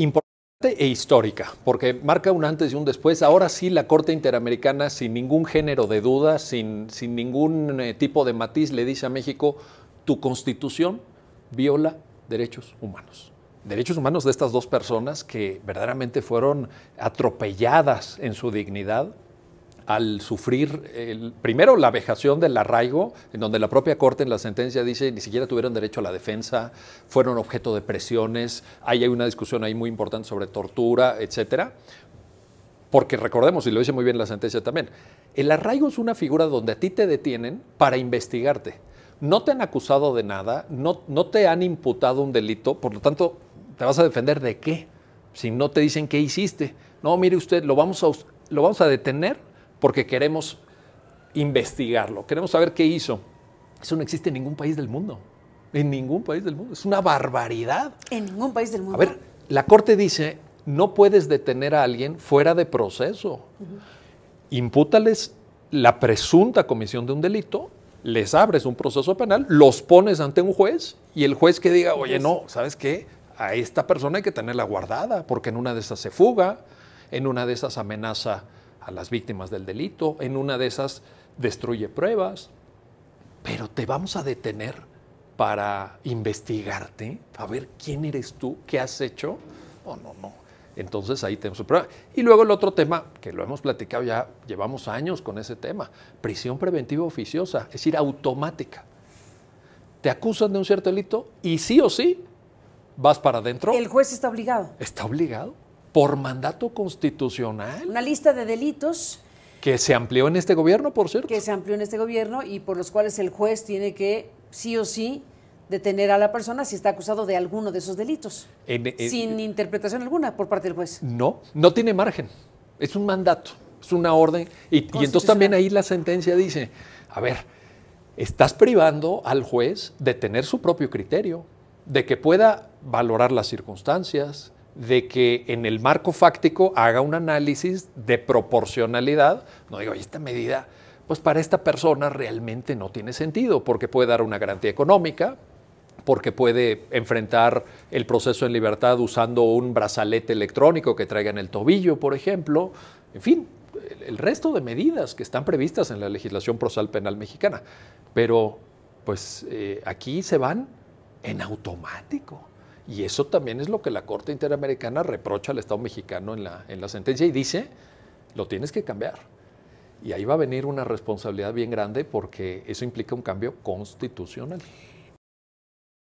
importante e histórica, porque marca un antes y un después. Ahora sí, la Corte Interamericana, sin ningún género de duda, sin, ningún eh, tipo de matiz, le dice a México, tu constitución viola derechos humanos. Derechos humanos de estas dos personas que verdaderamente fueron atropelladas en su dignidad al sufrir primero la vejación del arraigo, en donde la propia Corte en la sentencia dice ni siquiera tuvieron derecho a la defensa, fueron objeto de presiones, ahí hay una discusión ahí muy importante sobre tortura, etcétera. Porque recordemos, y lo dice muy bien la sentencia también, el arraigo es una figura donde a ti te detienen para investigarte. No te han acusado de nada, no, no te han imputado un delito, por lo tanto, ¿te vas a defender de qué? Si no te dicen qué hiciste. No, mire usted, lo vamos a, lo vamos a detener porque queremos investigarlo, queremos saber qué hizo. Eso no existe en ningún país del mundo. En ningún país del mundo. Es una barbaridad. En ningún país del mundo. A ver, la Corte dice, no puedes detener a alguien fuera de proceso. Impútales la presunta comisión de un delito, les abres un proceso penal, los pones ante un juez y el juez que diga, oye, pues no, ¿sabes qué? A esta persona hay que tenerla guardada porque en una de esas se fuga, en una de esas amenaza a las víctimas del delito, en una de esas destruye pruebas, pero te vamos a detener para investigarte, a ver quién eres tú, qué has hecho. No, no, no. Entonces ahí tenemos su prueba. Y luego el otro tema, que lo hemos platicado ya, llevamos años con ese tema, prisión preventiva oficiosa, es decir, automática. Te acusan de un cierto delito y sí o sí vas para adentro. El juez está obligado. Está obligado por mandato constitucional. Una lista de delitos. Que se amplió en este gobierno, por cierto. Que se amplió en este gobierno y por los cuales el juez tiene que, sí o sí, detener a la persona si está acusado de alguno de esos delitos. Eh, sin interpretación alguna por parte del juez. No, no tiene margen. Es un mandato, es una orden. Y, y entonces también ahí la sentencia dice, a ver, estás privando al juez de tener su propio criterio, de que pueda valorar las circunstancias, de que en el marco fáctico haga un análisis de proporcionalidad. No digo, esta medida, pues para esta persona realmente no tiene sentido, porque puede dar una garantía económica, porque puede enfrentar el proceso en libertad usando un brazalete electrónico que traiga en el tobillo, por ejemplo. En fin, el resto de medidas que están previstas en la legislación procesal penal mexicana. Pero, pues eh, aquí se van en automático. Y eso también es lo que la Corte Interamericana reprocha al Estado mexicano en la, en la sentencia y dice, lo tienes que cambiar. Y ahí va a venir una responsabilidad bien grande porque eso implica un cambio constitucional.